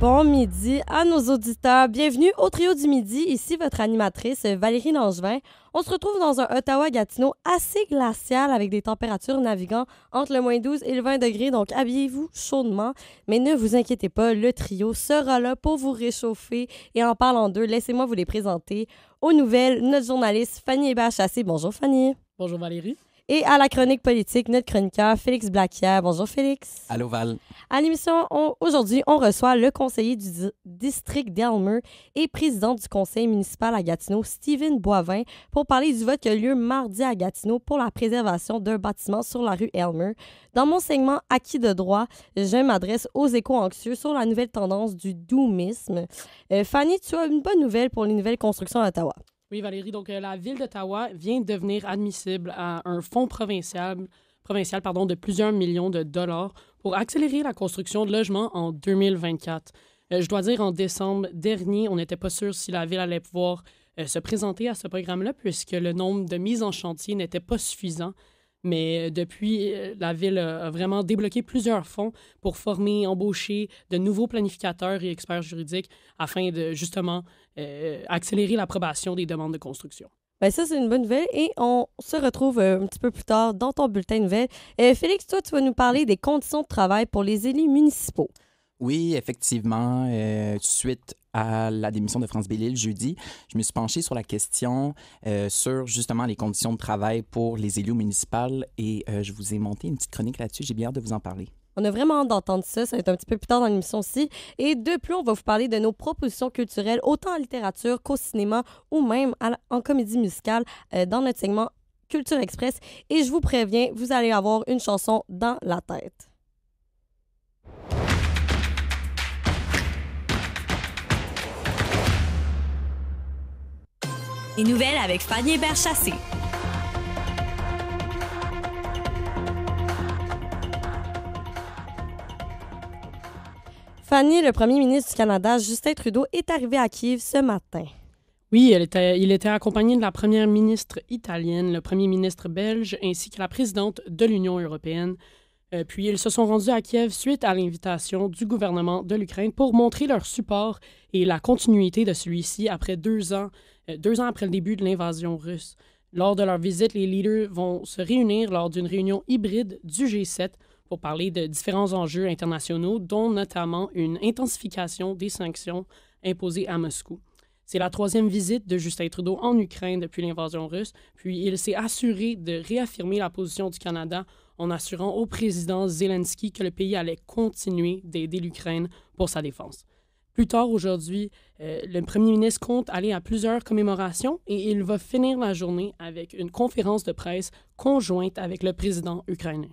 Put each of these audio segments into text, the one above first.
Bon midi à nos auditeurs. Bienvenue au Trio du Midi. Ici votre animatrice Valérie Langevin. On se retrouve dans un Ottawa-Gatineau assez glacial avec des températures naviguant entre le moins 12 et le 20 degrés, donc habillez-vous chaudement. Mais ne vous inquiétez pas, le trio sera là pour vous réchauffer. Et en parlant d'eux, laissez-moi vous les présenter. Aux nouvelles, notre journaliste Fanny Hébert-Chassé. Bonjour Fanny. Bonjour Valérie. Et à la chronique politique, notre chroniqueur Félix Blaquière. Bonjour Félix. Allô Val. À l'émission, aujourd'hui, on reçoit le conseiller du district d'Elmer et président du conseil municipal à Gatineau, Steven Boivin, pour parler du vote qui a lieu mardi à Gatineau pour la préservation d'un bâtiment sur la rue Elmer. Dans mon segment Acquis de droit, je m'adresse aux échos anxieux sur la nouvelle tendance du doumisme. Euh, Fanny, tu as une bonne nouvelle pour les nouvelles constructions à Ottawa. Oui, Valérie, donc euh, la ville d'Ottawa vient de devenir admissible à un fonds provincial, provincial pardon, de plusieurs millions de dollars pour accélérer la construction de logements en 2024. Euh, je dois dire, en décembre dernier, on n'était pas sûr si la ville allait pouvoir euh, se présenter à ce programme-là puisque le nombre de mises en chantier n'était pas suffisant. Mais euh, depuis, euh, la Ville euh, a vraiment débloqué plusieurs fonds pour former, embaucher de nouveaux planificateurs et experts juridiques afin de justement accélérer l'approbation des demandes de construction. Bien, ça, c'est une bonne nouvelle et on se retrouve un petit peu plus tard dans ton bulletin de nouvelles. Félix, toi, tu vas nous parler des conditions de travail pour les élus municipaux. Oui, effectivement. suite à la démission de France Bellil jeudi, je me suis penchée sur la question euh, sur justement les conditions de travail pour les élus municipaux et euh, je vous ai monté une petite chronique là-dessus. J'ai bien hâte de vous en parler. On a vraiment hâte d'entendre ça. Ça va être un petit peu plus tard dans l'émission aussi. Et de plus, on va vous parler de nos propositions culturelles, autant en littérature qu'au cinéma ou même en comédie musicale euh, dans notre segment Culture Express. Et je vous préviens, vous allez avoir une chanson dans la tête. nouvelles avec Fanny Hébert Chassé. Fanny, le premier ministre du Canada, Justin Trudeau, est arrivé à Kiev ce matin. Oui, il était, accompagné de la première ministre italienne, le premier ministre belge ainsi que la présidente de l'Union européenne. Euh, puis ils se sont rendus à Kiev suite à l'invitation du gouvernement de l'Ukraine pour montrer leur support et la continuité de celui-ci après deux ans euh, deux ans après le début de l'invasion russe. Lors de leur visite, les leaders vont se réunir lors d'une réunion hybride du G7 pour parler de différents enjeux internationaux, dont notamment une intensification des sanctions imposées à Moscou. C'est la troisième visite de Justin Trudeau en Ukraine depuis l'invasion russe, puis il s'est assuré de réaffirmer la position du Canada en assurant au président Zelensky que le pays allait continuer d'aider l'Ukraine pour sa défense. Plus tard aujourd'hui, euh, le premier ministre compte aller à plusieurs commémorations et il va finir la journée avec une conférence de presse conjointe avec le président ukrainien.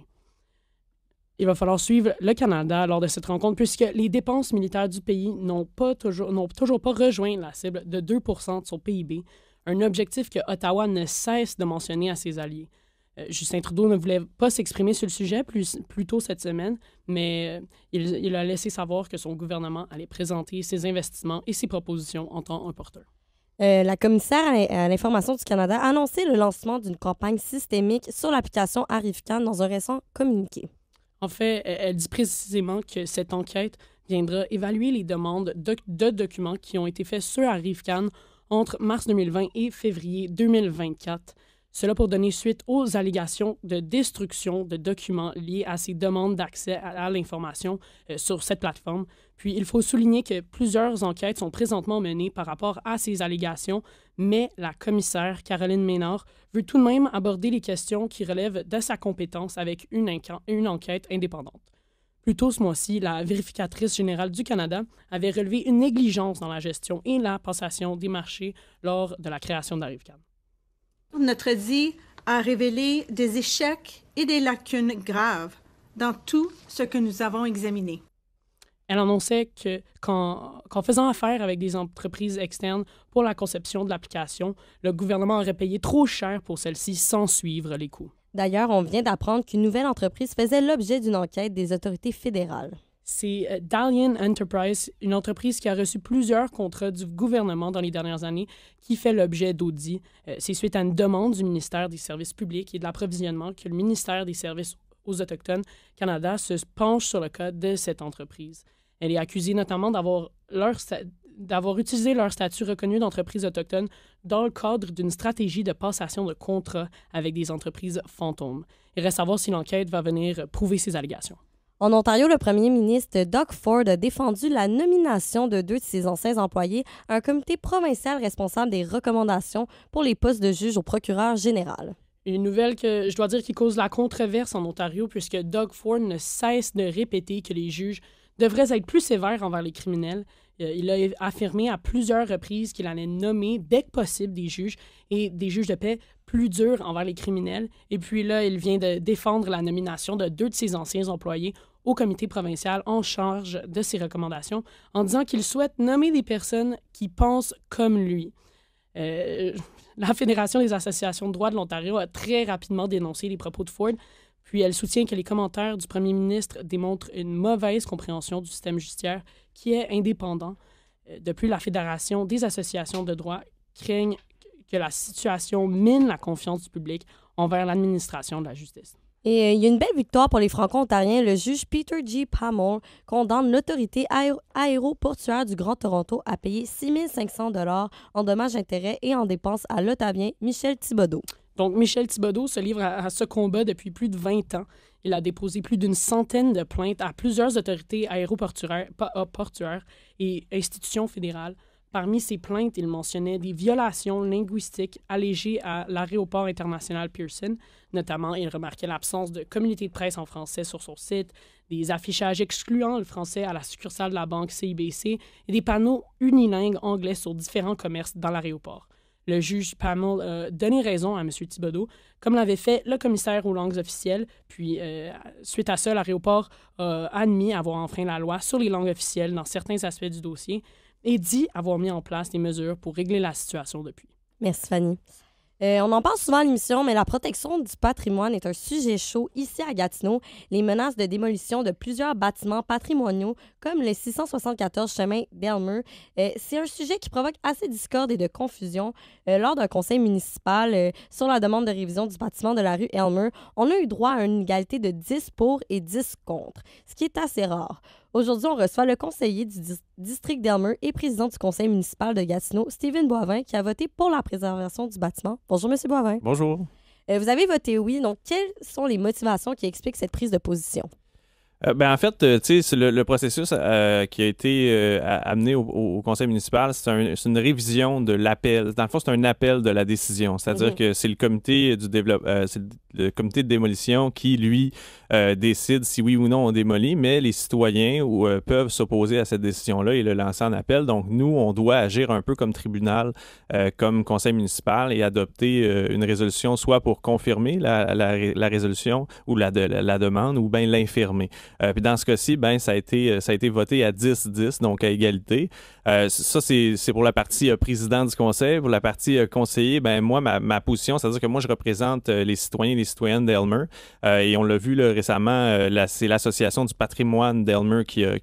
Il va falloir suivre le Canada lors de cette rencontre puisque les dépenses militaires du pays n'ont toujours, toujours pas rejoint la cible de 2 de son PIB, un objectif que Ottawa ne cesse de mentionner à ses alliés. Euh, Justin Trudeau ne voulait pas s'exprimer sur le sujet plus, tôt cette semaine, mais euh, il, a laissé savoir que son gouvernement allait présenter ses investissements et ses propositions en temps opportun. Euh, la commissaire à l'information du Canada a annoncé le lancement d'une campagne systémique sur l'application Arrivecan dans un récent communiqué. En fait, elle dit précisément que cette enquête viendra évaluer les demandes de, documents qui ont été faits sur Arrivecan entre mars 2020 et février 2024. Cela pour donner suite aux allégations de destruction de documents liés à ces demandes d'accès à, l'information euh, sur cette plateforme. Puis il faut souligner que plusieurs enquêtes sont présentement menées par rapport à ces allégations, mais la commissaire Caroline Ménard veut tout de même aborder les questions qui relèvent de sa compétence avec une, enquête indépendante. Plus tôt ce mois-ci, la vérificatrice générale du Canada avait relevé une négligence dans la gestion et la passation des marchés lors de la création de notre dit a révélé des échecs et des lacunes graves dans tout ce que nous avons examiné. Elle annonçait qu'en faisant affaire avec des entreprises externes pour la conception de l'application, le gouvernement aurait payé trop cher pour celle-ci sans suivre les coûts. D'ailleurs, on vient d'apprendre qu'une nouvelle entreprise faisait l'objet d'une enquête des autorités fédérales c'est euh, Dalian Enterprise, une entreprise qui a reçu plusieurs contrats du gouvernement dans les dernières années, qui fait l'objet d'audits. Euh, c'est suite à une demande du ministère des Services publics et de l'approvisionnement que le ministère des Services aux Autochtones Canada se penche sur le cas de cette entreprise. Elle est accusée notamment d'avoir d'avoir utilisé leur statut reconnu d'entreprise autochtone dans le cadre d'une stratégie de passation de contrats avec des entreprises fantômes. Il reste à voir si l'enquête va venir prouver ces allégations. En Ontario, le premier ministre Doug Ford a défendu la nomination de deux de ses anciens employés à un comité provincial responsable des recommandations pour les postes de juge au procureur général. Une nouvelle que je dois dire qui cause la controverse en Ontario puisque Doug Ford ne cesse de répéter que les juges devraient être plus sévères envers les criminels euh, il a affirmé à plusieurs reprises qu'il allait nommer, dès que possible, des juges et des juges de paix plus durs envers les criminels. Et puis là, il vient de défendre la nomination de deux de ses anciens employés au comité provincial en charge de ses recommandations en disant qu'il souhaite nommer des personnes qui pensent comme lui. Euh, la Fédération des associations de droit de l'Ontario a très rapidement dénoncé les propos de Ford puis elle soutient que les commentaires du premier ministre démontrent une mauvaise compréhension du système judiciaire qui est indépendant. Euh, Depuis, la Fédération des associations de droit craignent que la situation mine la confiance du public envers l'administration de la justice. Et euh, il y a une belle victoire pour les Franco-Ontariens. Le juge Peter G. Pamore condamne l'autorité aéroportuaire du Grand Toronto à payer 6 500 en dommages-intérêts et en dépenses à l'Otavien Michel Thibodeau. Donc, Michel Thibodeau se livre à, ce combat depuis plus de 20 ans. Il a déposé plus d'une centaine de plaintes à plusieurs autorités aéroportuaires et institutions fédérales. Parmi ces plaintes, il mentionnait des violations linguistiques allégées à l'aéroport international Pearson. Notamment, il remarquait l'absence de communauté de presse en français sur son site, des affichages excluant le français à la succursale de la banque CIBC et des panneaux unilingues anglais sur différents commerces dans l'aéroport le juge Pamel a euh, donné raison à M. Thibodeau, comme l'avait fait le commissaire aux langues officielles. Puis, euh, suite à ça, l'aéroport a admis avoir enfreint la loi sur les langues officielles dans certains aspects du dossier et dit avoir mis en place des mesures pour régler la situation depuis. Merci, Fanny. Euh, on en parle souvent à l'émission, mais la protection du patrimoine est un sujet chaud ici à Gatineau. Les menaces de démolition de plusieurs bâtiments patrimoniaux, comme le 674 chemin d'Elmer, euh, c'est un sujet qui provoque assez de discorde et de confusion. Euh, lors d'un conseil municipal sur la demande de révision du bâtiment de la rue Elmer, on a eu droit à une égalité de 10 pour et 10 contre, ce qui est assez rare. Aujourd'hui, on reçoit le conseiller du district d'Elmer et président du conseil municipal de Gatineau, Steven Boivin, qui a voté pour la préservation du bâtiment. Bonjour, Monsieur Boivin. Bonjour. Euh, vous avez voté oui, donc quelles sont les motivations qui expliquent cette prise de position? Euh, ben en fait, euh, tu le, le, processus qui a été amené au, conseil municipal, c'est une révision de l'appel. Dans le fond, c'est un appel de la décision. C'est-à-dire mhm. que c'est le comité du le comité de démolition qui, lui, euh, décide si oui ou non on démolit, mais les citoyens euh, peuvent s'opposer à cette décision-là et le lancer en appel. Donc, nous, on doit agir un peu comme tribunal, euh, comme conseil municipal et adopter une résolution soit pour confirmer la, résolution ou la, demande ou bien l'infirmer. puis dans ce cas-ci, ben, ça, a été, ça a été voté à 10-10, donc à égalité. ça, c'est pour la partie président du conseil. Pour la partie conseiller, ben, moi, ma, ma position, c'est-à-dire que moi, je représente les citoyens et les citoyennes d'Elmer. et on l'a vu, le récemment, euh, c'est l'Association du patrimoine d'Elmer qui a,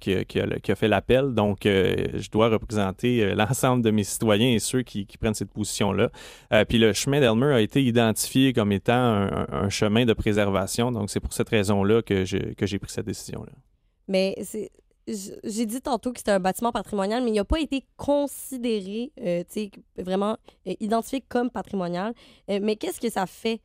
fait l'appel. Donc, euh, je dois représenter euh, l'ensemble de mes citoyens et ceux qui, prennent cette position-là. puis le chemin d'Elmer a été identifié comme étant un, chemin de préservation. Donc, c'est pour cette raison-là que, j'ai pris cette décision-là. Mais j'ai dit tantôt que c'était un bâtiment patrimonial, mais il n'a pas été considéré, vraiment identifié comme patrimonial. mais qu'est-ce que ça fait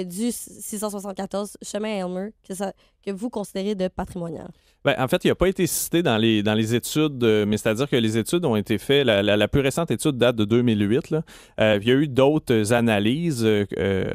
du 674 chemin Elmer que, ça, que vous considérez de patrimonial? Ben, en fait, il n'a pas été cité dans les, dans les études, euh, mais c'est-à-dire que les études ont été faites, la, la, plus récente étude date de 2008. Là. Euh, il y a eu d'autres analyses euh,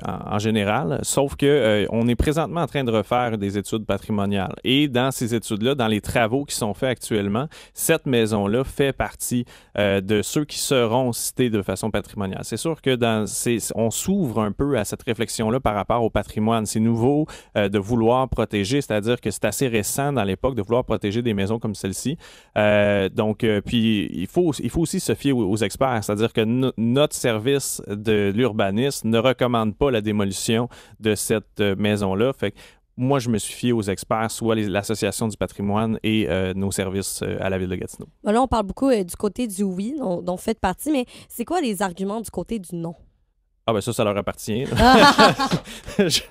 en, en, général, sauf que on est présentement en train de refaire des études patrimoniales. Et dans ces études-là, dans les travaux qui sont faits actuellement, cette maison-là fait partie de ceux qui seront cités de façon patrimoniale. C'est sûr que dans ces, on s'ouvre un peu à cette réflexion-là par rapport au patrimoine. C'est nouveau euh, de vouloir protéger, c'est-à-dire que c'est assez récent dans l'époque de vouloir protéger des maisons comme celle-ci. Euh, donc, euh, puis il faut, il faut aussi se fier aux, experts, c'est-à-dire que notre service de l'urbanisme ne recommande pas la démolition de cette maison-là. Fait que moi, je me suis fié aux experts, soit l'Association du patrimoine et nos services à la ville de Gatineau. là, on parle beaucoup du côté du oui, dont, dont fait partie, mais c'est quoi les arguments du côté du non? Ah ben ça, ça leur appartient. je,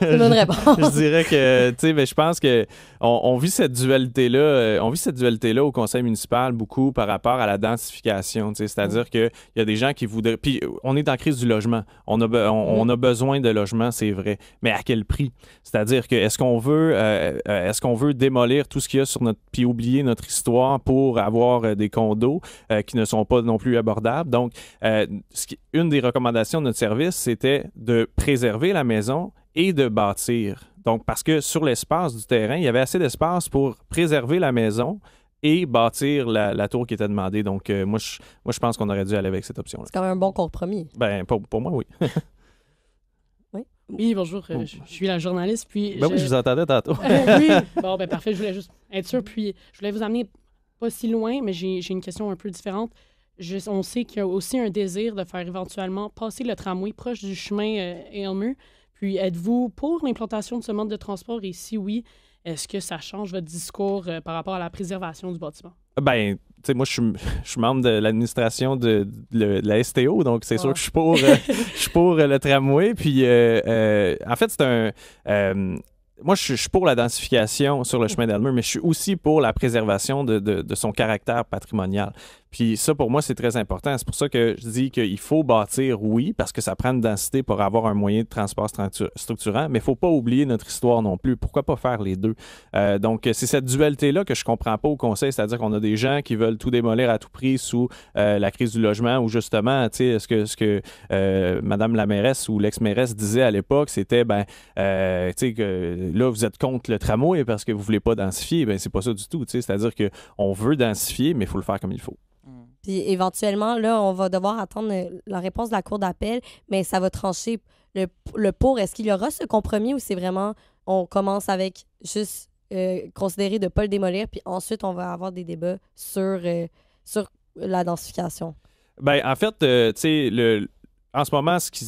une bonne réponse. Je, dirais que, tu sais, mais ben, je pense que on, vit cette dualité-là, euh, on vit cette dualité-là au conseil municipal beaucoup par rapport à la densification, c'est-à-dire qu'il y a des gens qui voudraient... Puis on est en crise du logement. On a, besoin de logement, c'est vrai, mais à quel prix? C'est-à-dire que est-ce qu'on veut, euh, euh, est-ce qu'on veut démolir tout ce qu'il y a sur notre... puis oublier notre histoire pour avoir des condos qui ne sont pas non plus abordables? Donc, une des recommandations de notre service, c'était de préserver la maison et de bâtir. Donc, parce que sur l'espace du terrain, il y avait assez d'espace pour préserver la maison et bâtir la, tour qui était demandée. Donc, euh, moi, je, moi, je pense qu'on aurait dû aller avec cette option-là. C'est quand même un bon compromis. Ben, pour, moi, oui. Oui, bonjour. Euh, je, suis la journaliste. Puis ben je... oui, je vous entendais tantôt. Euh, oui, bon, ben parfait. Je voulais juste être sûr. Puis je voulais vous amener pas si loin, mais j'ai une question un peu différente on sait qu'il y a aussi un désir de faire éventuellement passer le tramway proche du chemin euh, Puis, êtes-vous pour l'implantation de ce mode de transport? Et si oui, est-ce que ça change votre discours euh, par rapport à la préservation du bâtiment? Ben, tu sais, moi, je suis, membre de l'administration de, la STO, donc c'est sûr que je suis pour, euh, euh, le tramway. Puis, en fait, c'est un moi, je suis pour la densification sur le mm. chemin d'Almer, mais je suis aussi pour la préservation de son caractère patrimonial. Puis ça, pour moi, c'est très important. C'est pour ça que je dis qu'il faut bâtir, oui, parce que ça prend une densité pour avoir un moyen de transport structurant, mais il ne faut pas oublier notre histoire non plus. Pourquoi pas faire les deux? Euh, donc, c'est cette dualité-là que je ne comprends pas au Conseil, c'est-à-dire qu'on a des gens qui veulent tout démolir à tout prix sous euh, la crise du logement, ou justement, tu sais, ce que, ce que euh, Madame la mairesse ou l'ex-mairesse disait à l'époque, c'était, ben, tu sais, que là, vous êtes contre le tramway parce que vous ne voulez pas densifier. Ben, c'est pas ça du tout, tu sais. C'est-à-dire qu'on veut densifier, mais il faut le faire comme il faut. Puis éventuellement, là, on va devoir attendre euh, la réponse de la Cour d'appel, mais ça va trancher le, pour. Est-ce qu'il y aura ce compromis ou c'est vraiment on commence avec juste euh, considérer de ne pas le démolir, puis ensuite on va avoir des débats sur, euh, sur la densification? Ben, en fait, tu sais, en ce moment, ce qui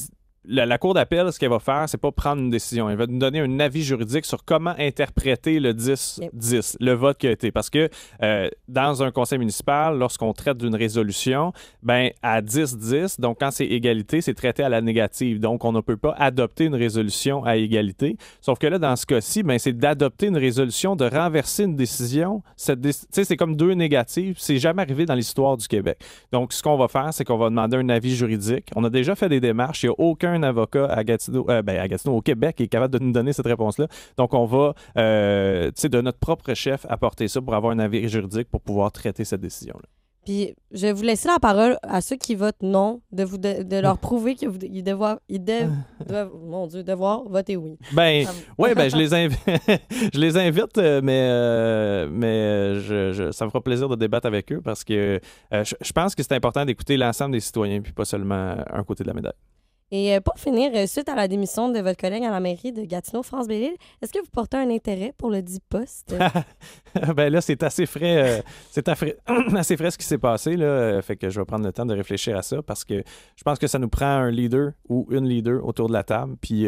la, Cour d'appel, ce qu'elle va faire, c'est pas prendre une décision. Elle va nous donner un avis juridique sur comment interpréter le 10-10, le vote qui a été. Parce que euh, dans un conseil municipal, lorsqu'on traite d'une résolution, ben à 10-10, donc quand c'est égalité, c'est traité à la négative. Donc on ne peut pas adopter une résolution à égalité. Sauf que là, dans ce cas-ci, ben, c'est d'adopter une résolution, de renverser une décision. sais, c'est comme deux négatives. C'est jamais arrivé dans l'histoire du Québec. Donc ce qu'on va faire, c'est qu'on va demander un avis juridique. On a déjà fait des démarches. Il n'y a aucun un avocat à Gatineau, euh, ben, au Québec, est capable de nous donner cette réponse-là. Donc, on va, euh, tu sais, de notre propre chef, apporter ça pour avoir un avis juridique pour pouvoir traiter cette décision-là. Puis, je vais vous laisser la parole à ceux qui votent non, de, vous de, leur prouver qu'ils devoir, ils doivent, mon Dieu, devoir voter oui. Ben, ah. oui, ben, je les invite, je les invite euh, mais, mais je, ça me fera plaisir de débattre avec eux parce que je, pense que c'est important d'écouter l'ensemble des citoyens, puis pas seulement un côté de la médaille. Et euh, pour finir, euh, suite à la démission de votre collègue à la mairie de Gatineau, France béril est-ce que vous portez un intérêt pour le dit poste? ben là, c'est assez frais. Euh, c'est assez frais ce qui s'est passé. Là. Fait que je vais prendre le temps de réfléchir à ça parce que je pense que ça nous prend un leader ou une leader autour de la table. Puis,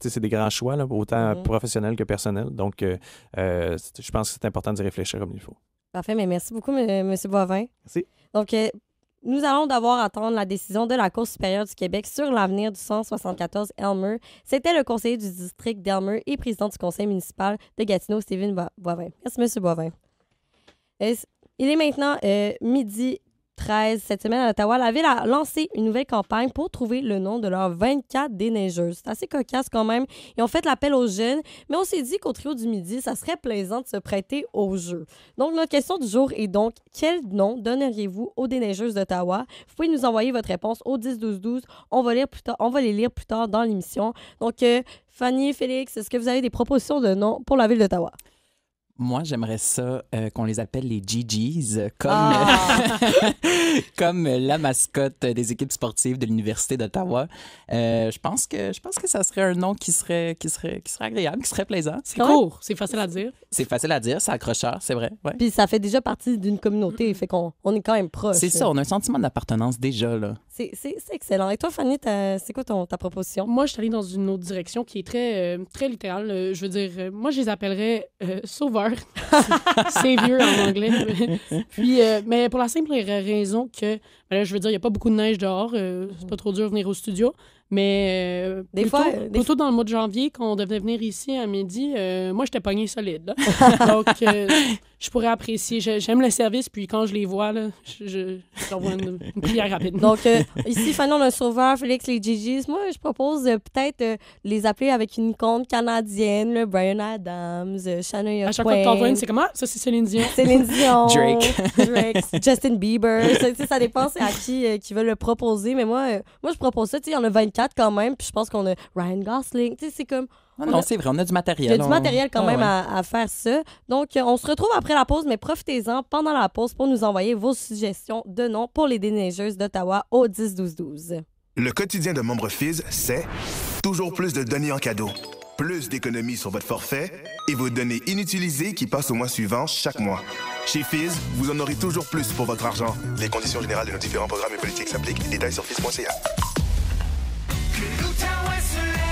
c'est des grands choix, là, autant mm-hmm. professionnels que personnels. Donc, je pense que c'est important d'y réfléchir comme il faut. Parfait. Mais merci beaucoup, M. Boivin. Merci. Donc, nous allons devoir attendre la décision de la Cour supérieure du Québec sur l'avenir du 174 Elmer. C'était le conseiller du district d'Elmer et président du conseil municipal de Gatineau, Steven Boivin. Merci, M. Boivin. Il est maintenant euh, midi cette semaine à Ottawa, la ville a lancé une nouvelle campagne pour trouver le nom de leurs 24 déneigeuses. C'est assez cocasse quand même. Ils ont fait l'appel aux jeunes, mais on s'est dit qu'au trio du midi, ça serait plaisant de se prêter au jeu. Donc, notre question du jour est donc, quel nom donneriez-vous aux déneigeuses d'Ottawa? Vous pouvez nous envoyer votre réponse au 10-12-12. On, va lire on va les lire plus tard dans l'émission. Donc, euh, Fanny, Félix, est-ce que vous avez des propositions de noms pour la ville d'Ottawa? Moi, j'aimerais ça euh, qu'on les appelle les GGs, euh, comme, ah! comme la mascotte des équipes sportives de l'Université d'Ottawa. Euh, je, pense que, je pense que ça serait un nom qui serait, qui serait, qui serait agréable, qui serait plaisant. C'est court, c'est facile à dire. C'est facile à dire, c'est accrocheur, c'est vrai. Puis ça fait déjà partie d'une communauté, fait qu'on est quand même proche. C'est ça, on a un sentiment d'appartenance déjà. là. C'est excellent. Et toi, Fanny, c'est quoi ta proposition? Moi, je suis allée dans une autre direction qui est très, euh, très littérale. Euh, je veux dire, euh, moi, je les appellerais sauveurs. Savior en anglais. mais pour la simple raison que, ben je veux dire, il n'y a pas beaucoup de neige dehors. c'est pas trop dur de venir au studio. Mais euh, plutôt, euh, dans le mois de janvier, quand on devait venir ici à midi, euh, moi, j'étais pognée solide. Donc, je pourrais apprécier. J'aime le service, puis quand je les vois, là, je, t'envoie une, une, prière rapide. Donc, ici, on le sauveur, Félix, les Gigi's, moi, je propose peut-être les appeler avec une icône canadienne, le Brian Adams, Shannon À chaque fois que t'envoies une, c'est comment? Ah, ça, c'est Céline Dion. Céline Dion. Drake. Drake. Justin Bieber. Ça, dépend, c'est à qui, qui veulent le proposer. Mais moi, moi je propose ça. il y en a 24 quand même. Puis je pense qu'on a Ryan Gosling. Tu sais, c'est comme. non, c'est vrai, on a du matériel. Il a du matériel quand ah, même à, faire ça. Donc, euh, on se retrouve après la pause, mais profitez-en pendant la pause pour nous envoyer vos suggestions de noms pour les déneigeuses d'Ottawa au 10-12-12. Le quotidien de membres FIS, c'est toujours plus de données en cadeau, plus d'économies sur votre forfait et vos données inutilisées qui passent au mois suivant chaque mois. Chez Fizz, vous en aurez toujours plus pour votre argent. Les conditions générales de nos différents programmes et politiques s'appliquent. Détails sur fizz.ca.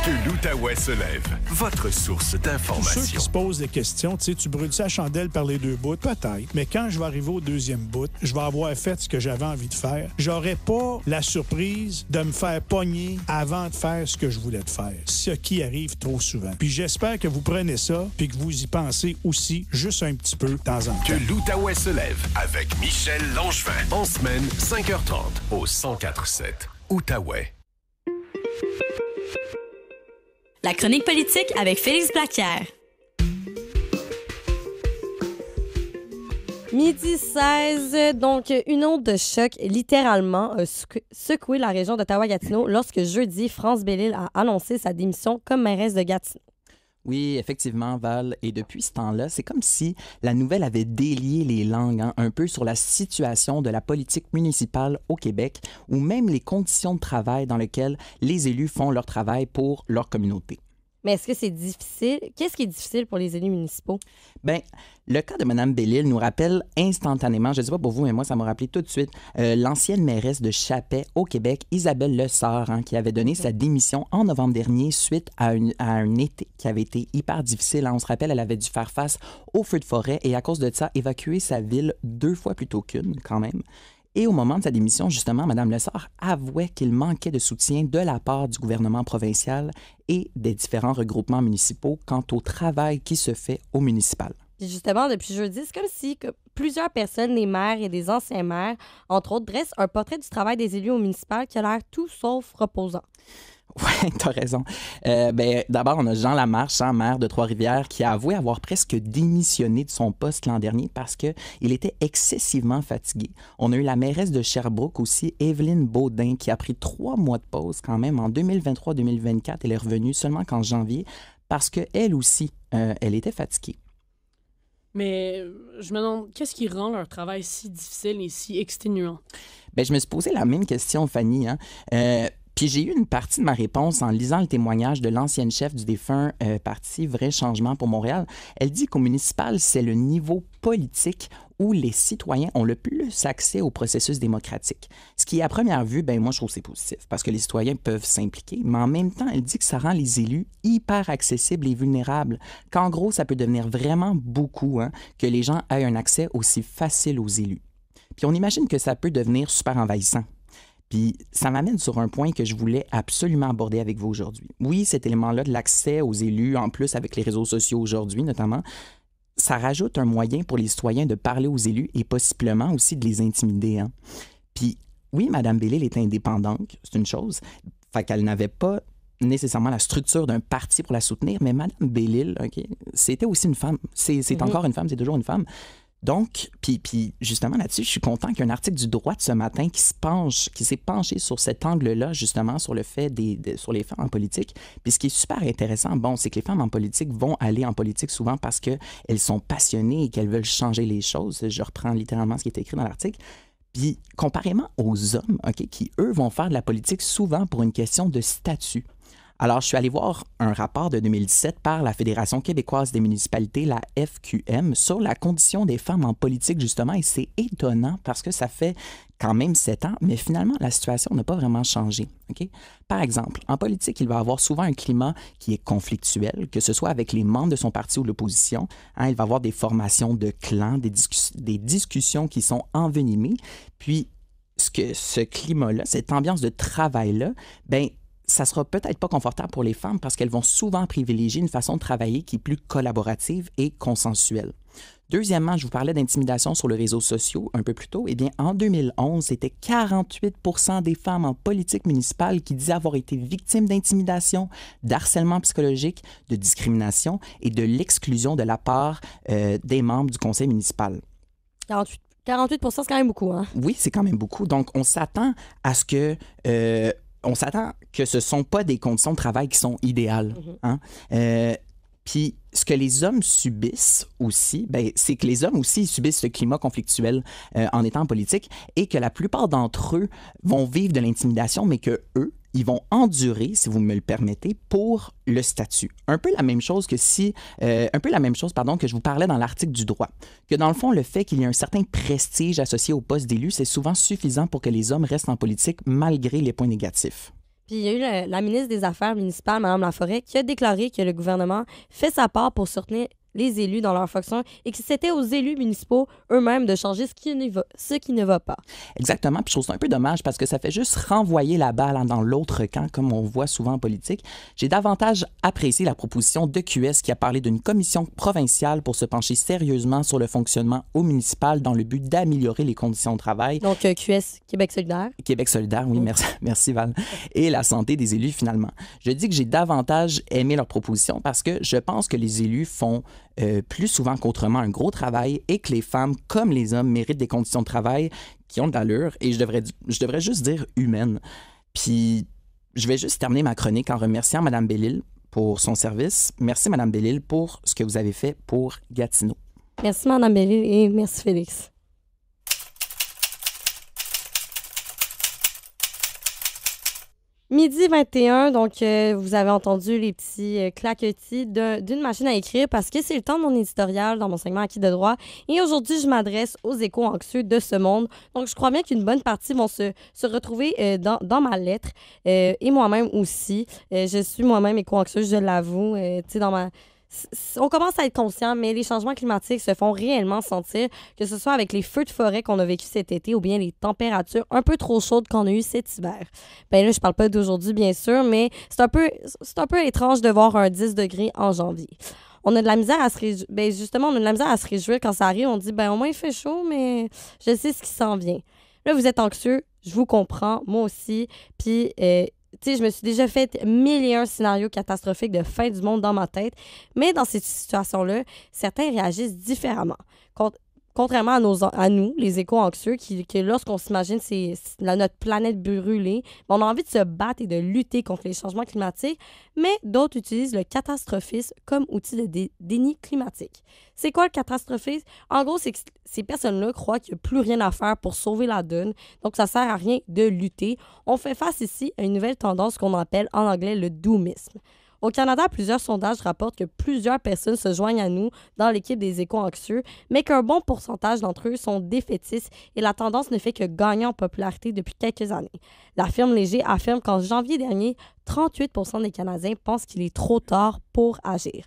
Que l'Outaouais se lève, votre source d'information. Ceux qui se posent des questions, tu sais, tu brûles sa chandelle par les deux bouts, peut-être, mais quand je vais arriver au deuxième bout, je vais avoir fait ce que j'avais envie de faire. J'aurais pas la surprise de me faire pogner avant de faire ce que je voulais de faire, ce qui arrive trop souvent. Puis j'espère que vous prenez ça, puis que vous y pensez aussi juste un petit peu de temps en temps. Que l'Outaouais se lève avec Michel Langevin, en semaine 5h30 au 104.7 Outaouais. La chronique politique avec Félix Blaquière. Midi 16, donc une onde de choc littéralement a secoué la région d'Ottawa-Gatineau lorsque jeudi, France Bellil a annoncé sa démission comme mairesse de Gatineau. Oui, effectivement, Val. Et depuis ce temps-là, c'est comme si la nouvelle avait délié les langues hein, un peu sur la situation de la politique municipale au Québec ou même les conditions de travail dans lesquelles les élus font leur travail pour leur communauté. Mais est-ce que c'est difficile? Qu'est-ce qui est difficile pour les élus municipaux? Bien, le cas de Mme Bellil nous rappelle instantanément, je ne sais pas pour vous, mais moi, ça m'a rappelé tout de suite, euh, l'ancienne mairesse de Chapet au Québec, Isabelle Le hein, qui avait donné sa démission en novembre dernier suite à, un été qui avait été hyper difficile. Hein. On se rappelle, elle avait dû faire face aux feux de forêt et à cause de ça, évacuer sa ville deux fois plutôt qu'une, quand même. Et au moment de sa démission, justement, Mme Lessard avouait qu'il manquait de soutien de la part du gouvernement provincial et des différents regroupements municipaux quant au travail qui se fait au municipal. justement, depuis jeudi, c'est comme si que plusieurs personnes, les maires et des anciens maires, entre autres, dressent un portrait du travail des élus au municipal qui a l'air tout sauf reposant. Oui, t'as raison. Euh, ben, D'abord, on a Jean Lamarche, hein, maire de Trois-Rivières, qui a avoué avoir presque démissionné de son poste l'an dernier parce qu'il était excessivement fatigué. On a eu la mairesse de Sherbrooke aussi, Evelyne Baudin, qui a pris trois mois de pause quand même. En 2023-2024, elle est revenue seulement qu'en janvier parce qu'elle aussi, euh, elle était fatiguée. Mais euh, je me demande, qu'est-ce qui rend leur travail si difficile et si exténuant? Ben je me suis posé la même question, Fanny. Hein? j'ai eu une partie de ma réponse en lisant le témoignage de l'ancienne chef du défunt euh, parti Vrai Changement pour Montréal. Elle dit qu'au municipal, c'est le niveau politique où les citoyens ont le plus accès au processus démocratique. Ce qui, à première vue, ben moi, je trouve c'est positif parce que les citoyens peuvent s'impliquer, mais en même temps, elle dit que ça rend les élus hyper accessibles et vulnérables, qu'en gros, ça peut devenir vraiment beaucoup hein, que les gens aient un accès aussi facile aux élus. Puis on imagine que ça peut devenir super envahissant puis ça m'amène sur un point que je voulais absolument aborder avec vous aujourd'hui. Oui, cet élément-là de l'accès aux élus, en plus avec les réseaux sociaux aujourd'hui notamment, ça rajoute un moyen pour les citoyens de parler aux élus et possiblement aussi de les intimider. Hein. Puis oui, Mme Bellil est indépendante, c'est une chose, fait qu'elle n'avait pas nécessairement la structure d'un parti pour la soutenir, mais Mme Bellil, c'était aussi une femme, c'est, mm-hmm. encore une femme, c'est toujours une femme. Donc, puis, puis justement là-dessus, je suis content qu'il y ait un article du droit de ce matin qui se penche, qui s'est penché sur cet angle-là, justement, sur le fait des, sur les femmes en politique. Puis ce qui est super intéressant, bon, c'est que les femmes en politique vont aller en politique souvent parce qu'elles sont passionnées et qu'elles veulent changer les choses. Je reprends littéralement ce qui est écrit dans l'article. Puis, comparément aux hommes, OK, qui, eux, vont faire de la politique souvent pour une question de statut. Alors, je suis allé voir un rapport de 2017 par la Fédération québécoise des municipalités, la FQM, sur la condition des femmes en politique, justement, et c'est étonnant parce que ça fait quand même sept ans, mais finalement, la situation n'a pas vraiment changé. Par exemple, en politique, il va avoir souvent un climat qui est conflictuel, que ce soit avec les membres de son parti ou l'opposition. Hein, il va avoir des formations de clans, des, discussions qui sont envenimées. Puis, ce, ce climat-là, cette ambiance de travail-là, ben, ça sera peut-être pas confortable pour les femmes parce qu'elles vont souvent privilégier une façon de travailler qui est plus collaborative et consensuelle. Deuxièmement, je vous parlais d'intimidation sur les réseaux sociaux un peu plus tôt. Eh bien, en 2011, c'était 48 des femmes en politique municipale qui disaient avoir été victimes d'intimidation, d'harcèlement psychologique, de discrimination et de l'exclusion de la part euh, des membres du conseil municipal. 48 48 c'est quand même beaucoup. Hein? Oui, c'est quand même beaucoup. Donc, on s'attend à ce que euh, on s'attend que ce ne sont pas des conditions de travail qui sont idéales. Mhm. Hein. Euh, puis ce que les hommes subissent aussi, ben, c'est que les hommes aussi subissent ce climat conflictuel euh, en étant politique et que la plupart d'entre eux vont vivre de l'intimidation, mais que eux, ils vont endurer, si vous me le permettez, pour le statut. Un peu la même chose que si, euh, un peu la même chose, pardon, que je vous parlais dans l'article du droit, que dans le fond, le fait qu'il y ait un certain prestige associé au poste d'élu, c'est souvent suffisant pour que les hommes restent en politique malgré les points négatifs. Puis il y a eu la, la ministre des Affaires municipales, Mme Laforêt, qui a déclaré que le gouvernement fait sa part pour soutenir, les élus dans leur fonction et que c'était aux élus municipaux eux-mêmes de changer ce qui, ne va, ce qui ne va pas. Exactement. Puis je trouve ça un peu dommage parce que ça fait juste renvoyer la balle dans l'autre camp, comme on voit souvent en politique. J'ai davantage apprécié la proposition de QS qui a parlé d'une commission provinciale pour se pencher sérieusement sur le fonctionnement au municipal dans le but d'améliorer les conditions de travail. Donc, euh, QS, Québec solidaire. Québec solidaire, oui, merci Val. Et la santé des élus, finalement. Je dis que j'ai davantage aimé leur proposition parce que je pense que les élus font euh, plus souvent qu'autrement un gros travail et que les femmes, comme les hommes, méritent des conditions de travail qui ont de l'allure et je devrais, je devrais juste dire humaines. Puis je vais juste terminer ma chronique en remerciant Mme Bellil pour son service. Merci, Mme Bellil, pour ce que vous avez fait pour Gatineau. Merci, Mme Bellil, et merci, Félix. Midi 21, donc euh, vous avez entendu les petits euh, claquetis d'une machine à écrire parce que c'est le temps de mon éditorial dans mon segment acquis de droit. Et aujourd'hui, je m'adresse aux échos anxieux de ce monde. Donc je crois bien qu'une bonne partie vont se, retrouver euh, dans, ma lettre et moi-même aussi. je suis moi-même éco anxieux je l'avoue. tu sais, dans ma on commence à être conscient, mais les changements climatiques se font réellement sentir, que ce soit avec les feux de forêt qu'on a vécu cet été ou bien les températures un peu trop chaudes qu'on a eues cet hiver. Ben là, je parle pas d'aujourd'hui, bien sûr, mais c'est un, peu, un peu étrange de voir un 10 degrés en janvier on a de la misère à se réjouir. Ben justement, on a de la misère à se réjouir quand ça arrive. On dit, ben au moins il fait chaud, mais je sais ce qui s'en vient. Là, vous êtes anxieux, je vous comprends, moi aussi. Puis euh, je me suis déjà fait mille et un scénarios catastrophiques de fin du monde dans ma tête, mais dans cette situation là certains réagissent différemment contrairement à, nous, les éco-anxieux, qui, lorsqu'on s'imagine c'est notre planète brûlée, on a envie de se battre et de lutter contre les changements climatiques, mais d'autres utilisent le catastrophisme comme outil de déni climatique. C'est quoi le catastrophisme? En gros, c'est que ces personnes-là croient qu'il n'y a plus rien à faire pour sauver la donne, donc ça ne sert à rien de lutter. On fait face ici à une nouvelle tendance qu'on appelle en anglais le doomisme. Au Canada, plusieurs sondages rapportent que plusieurs personnes se joignent à nous dans l'équipe des éco-anxieux, mais qu'un bon pourcentage d'entre eux sont défaitistes et la tendance ne fait que gagner en popularité depuis quelques années. La firme Léger affirme qu'en janvier dernier, 38 des Canadiens pensent qu'il est trop tard pour agir.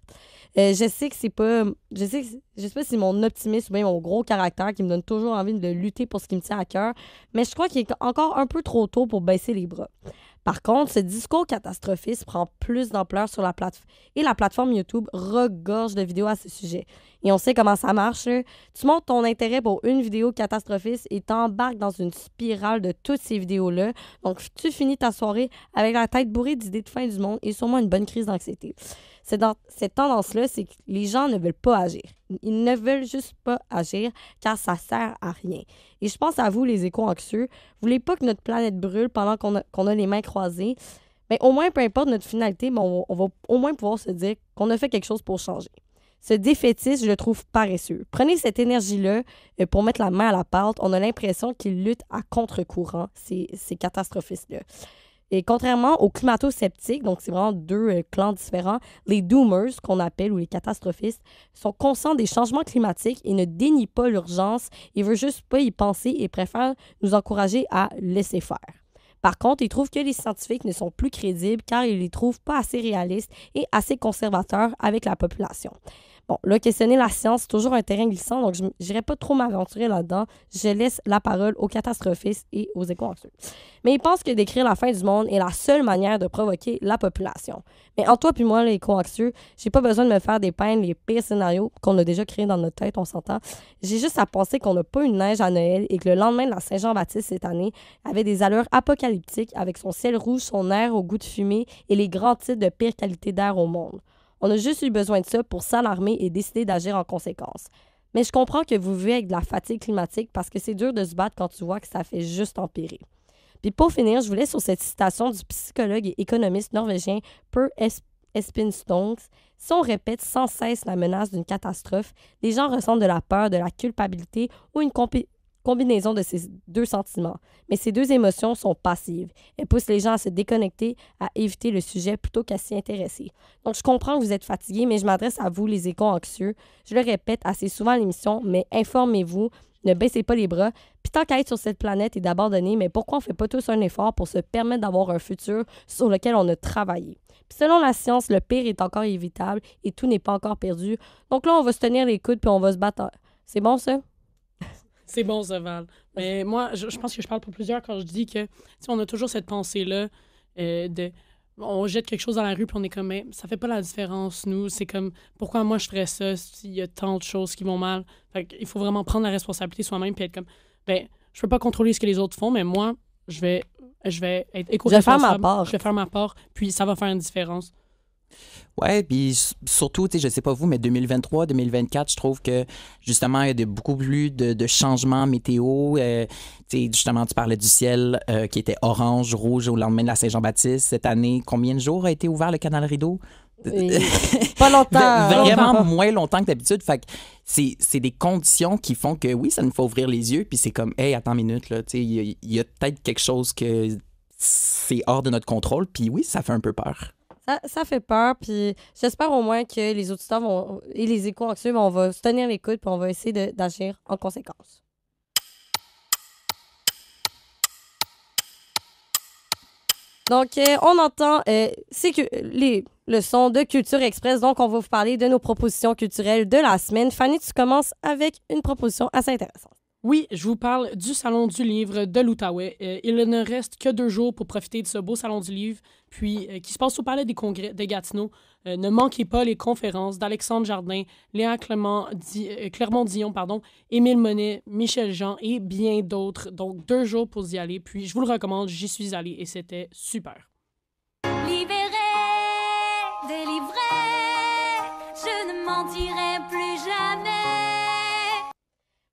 Euh, je sais que c'est pas. Je sais, je sais pas si mon optimisme ou mon gros caractère qui me donne toujours envie de lutter pour ce qui me tient à cœur, mais je crois qu'il est encore un peu trop tôt pour baisser les bras. Par contre, ce discours catastrophiste prend plus d'ampleur sur la plateforme et la plateforme YouTube regorge de vidéos à ce sujet. Et on sait comment ça marche. Hein. Tu montes ton intérêt pour une vidéo catastrophiste et t'embarques dans une spirale de toutes ces vidéos-là. Donc, tu finis ta soirée avec la tête bourrée d'idées de fin du monde et sûrement une bonne crise d'anxiété cette tendance-là, c'est que les gens ne veulent pas agir. Ils ne veulent juste pas agir car ça sert à rien. Et je pense à vous, les éco-anxieux. Vous voulez pas que notre planète brûle pendant qu'on a, les mains croisées. Mais ben, au moins, peu importe notre finalité, ben, on, va, au moins pouvoir se dire qu'on a fait quelque chose pour changer. Ce défaitiste, je le trouve paresseux. Prenez cette énergie-là euh, pour mettre la main à la pâte. On a l'impression qu'il lutte à contre-courant, ces, ces catastrophistes-là contrairement aux climato-sceptiques, donc c'est vraiment deux euh, clans différents, les doomers, qu'on appelle, ou les catastrophistes, sont conscients des changements climatiques et ne dénient pas l'urgence. Ils veulent juste pas y penser et préfèrent nous encourager à laisser faire. Par contre, ils trouvent que les scientifiques ne sont plus crédibles car ils les trouvent pas assez réalistes et assez conservateurs avec la population. Bon, là, questionner la science, c'est toujours un terrain glissant, donc je n'irai pas trop m'aventurer là-dedans. Je laisse la parole aux catastrophistes et aux éco-anxieux. Mais ils pensent que décrire la fin du monde est la seule manière de provoquer la population. Mais en toi puis moi, les éco-anxieux, j'ai pas besoin de me faire dépeindre les pires scénarios qu'on a déjà créés dans notre tête, on s'entend. J'ai juste à penser qu'on n'a pas eu de neige à Noël et que le lendemain de la Saint-Jean-Baptiste cette année avait des allures apocalyptiques avec son ciel rouge, son air au goût de fumée et les grands titres de pire qualité d'air au monde. On a juste eu besoin de ça pour s'alarmer et décider d'agir en conséquence. Mais je comprends que vous vivez avec de la fatigue climatique parce que c'est dur de se battre quand tu vois que ça fait juste empirer. Puis pour finir, je voulais sur cette citation du psychologue et économiste norvégien Per Espinstons. Si on répète sans cesse la menace d'une catastrophe, les gens ressentent de la peur, de la culpabilité ou une, combinaison de ces deux sentiments. Mais ces deux émotions sont passives. Elles poussent les gens à se déconnecter, à éviter le sujet plutôt qu'à s'y intéresser. Donc, je comprends que vous êtes fatigué, mais je m'adresse à vous, les échos anxieux Je le répète assez souvent à l'émission, mais informez-vous, ne baissez pas les bras. Puis tant qu'à être sur cette planète et d'abandonner, mais pourquoi on ne fait pas tous un effort pour se permettre d'avoir un futur sur lequel on a travaillé? Puis selon la science, le pire est encore évitable et tout n'est pas encore perdu. Donc là, on va se tenir les coudes puis on va se battre. C'est bon ça? C'est bon, ça, Mais moi, je, pense que je parle pour plusieurs quand je dis que, on a toujours cette pensée-là euh, de. On jette quelque chose dans la rue, puis on est comme, mais ça fait pas la différence, nous. C'est comme, pourquoi moi je ferais ça s'il y a tant de choses qui vont mal? Fait Il faut vraiment prendre la responsabilité soi-même, puis être comme, ben, je peux pas contrôler ce que les autres font, mais moi, je vais, je vais être éco Je vais faire ma part. Je vais faire ma part, puis ça va faire une différence. Ouais, puis surtout, tu sais, je sais pas vous, mais 2023, 2024, je trouve que justement, il y a de, beaucoup plus de, changements météo. Euh, tu justement, tu parlais du ciel euh, qui était orange, rouge au lendemain de la Saint-Jean-Baptiste. Cette année, combien de jours a été ouvert le canal Rideau? pas longtemps. Vraiment moins longtemps que d'habitude. c'est des conditions qui font que oui, ça nous faut ouvrir les yeux. Puis c'est comme, hey, attends une minute, là, il y a peut-être quelque chose que c'est hors de notre contrôle. Puis oui, ça fait un peu peur. Ça, fait peur, puis j'espère au moins que les auditeurs et les échos anxieux, ben, on va se tenir les coudes, puis on va essayer d'agir en conséquence. Donc, euh, on entend euh, les, le son de Culture Express. Donc, on va vous parler de nos propositions culturelles de la semaine. Fanny, tu commences avec une proposition assez intéressante. Oui, je vous parle du Salon du Livre de l'Outaouais. Euh, il ne reste que deux jours pour profiter de ce beau Salon du Livre, puis euh, qui se passe au Palais des Congrès de Gatineau. Euh, ne manquez pas les conférences d'Alexandre Jardin, Léa Clermont, Dion, pardon, Émile Monet, Michel Jean et bien d'autres. Donc deux jours pour y aller, puis je vous le recommande, j'y suis allé et c'était super. Libéré, délivré, je ne mentirai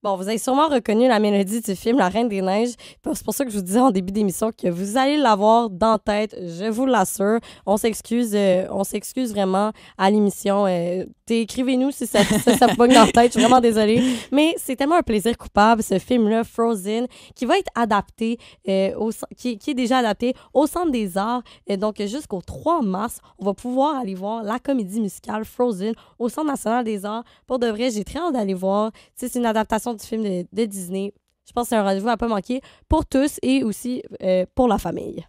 Bon, vous avez sûrement reconnu la mélodie du film La Reine des Neiges. C'est pour ça que je vous disais en début d'émission que vous allez l'avoir dans tête, je vous l'assure. On s'excuse, euh, on s'excuse vraiment à l'émission. Euh, Écrivez-nous si ça, ça, ça dans la tête. Je suis vraiment désolée. Mais c'est tellement un plaisir coupable, ce film-là, Frozen, qui va être adapté, euh, au, qui, est déjà adapté au Centre des Arts. Et donc, jusqu'au 3 mars, on va pouvoir aller voir la comédie musicale Frozen au Centre national des arts. Pour de vrai, j'ai très hâte d'aller voir. C'est une adaptation du film de, Disney. Je pense que c'est un rendez-vous à pas manquer pour tous et aussi euh, pour la famille.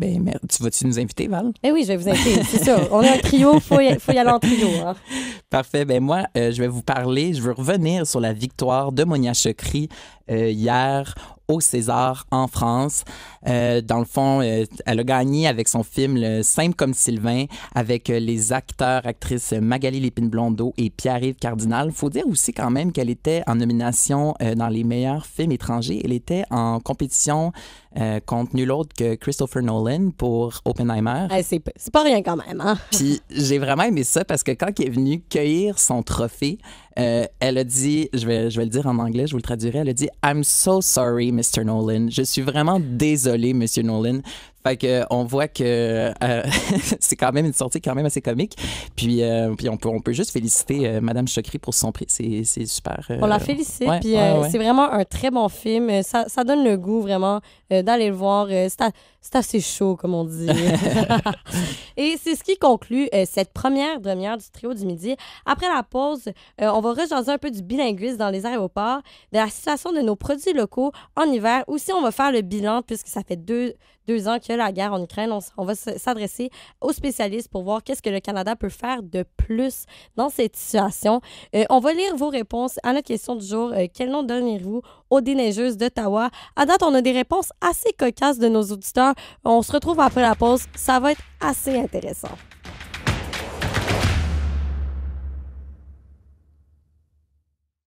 Ben, Tu vas-tu nous inviter, Val? Eh oui, je vais vous inviter, c'est ça. On est en trio, il faut, y, y aller en trio. Hein. Parfait. Ben moi, euh, je vais vous parler, je veux revenir sur la victoire de Monia Chokri euh, hier au César en France. Euh, dans le fond, euh, elle a gagné avec son film le Simple comme Sylvain, avec euh, les acteurs, actrices Magali Lépine-Blondeau et Pierre-Yves Cardinal. faut dire aussi quand même qu'elle était en nomination dans les meilleurs films étrangers. Elle était en compétition contre nul autre que Christopher Nolan pour Oppenheimer. c'est, pas rien quand même. Hein. j'ai vraiment aimé ça parce que quand il est venu cueillir son trophée, euh, elle a dit, je vais, je vais le dire en anglais, je vous le traduirai, elle a dit I'm so sorry, Mr. Nolan. Je suis vraiment désolée, Monsieur Nolan. Fait que, euh, on voit que euh, c'est quand même une sortie quand même assez comique. Puis, euh, puis on, peut, on peut juste féliciter Mme Madame Chokri pour son prix. C'est super. on la félicite. puis c'est vraiment un très bon film. Ça, ça donne le goût vraiment d'aller le voir. c'est assez chaud, comme on dit. Et c'est ce qui conclut cette première demi-heure du trio du midi. Après la pause, on va rejoindre un peu du bilinguisme dans les aéroports, de la situation de nos produits locaux en hiver. Aussi, on va faire le bilan puisque ça fait deux deux ans que la guerre en Ukraine. On, va s'adresser aux spécialistes pour voir qu'est-ce que le Canada peut faire de plus dans cette situation. Euh, on va lire vos réponses à notre question du jour. Euh, quel nom donnez-vous aux déneigeuses d'Ottawa? À date, on a des réponses assez cocasses de nos auditeurs. On se retrouve après la pause. Ça va être assez intéressant.